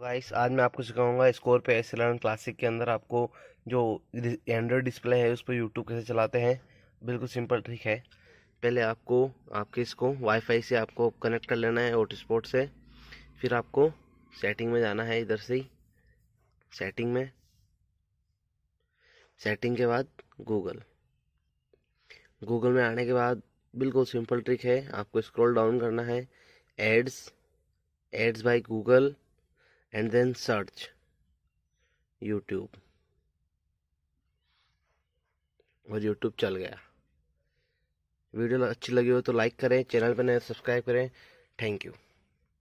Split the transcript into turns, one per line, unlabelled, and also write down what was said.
guys आज मैं आपको सिखाऊंगा स्कोर पे एस एलेवन क्लासिक के अंदर आपको जो एंड्रॉयड डिस्प्ले है उस पर यूट्यूब कैसे चलाते हैं बिल्कुल सिंपल ट्रिक है पहले आपको आपके इसको वाईफाई से आपको कनेक्ट कर लेना है ओटी स्पॉट से फिर आपको सेटिंग में जाना है इधर से ही सेटिंग में सेटिंग के बाद गूगल गूगल में आने के बाद बिल्कुल सिंपल ट्रिक है आपको स्क्रॉल डाउन करना है ads ads by Google and then search YouTube और YouTube चल गया वीडियो अच्छी लगी हो तो लाइक करें चैनल पर नए सब्सक्राइब करें थैंक यू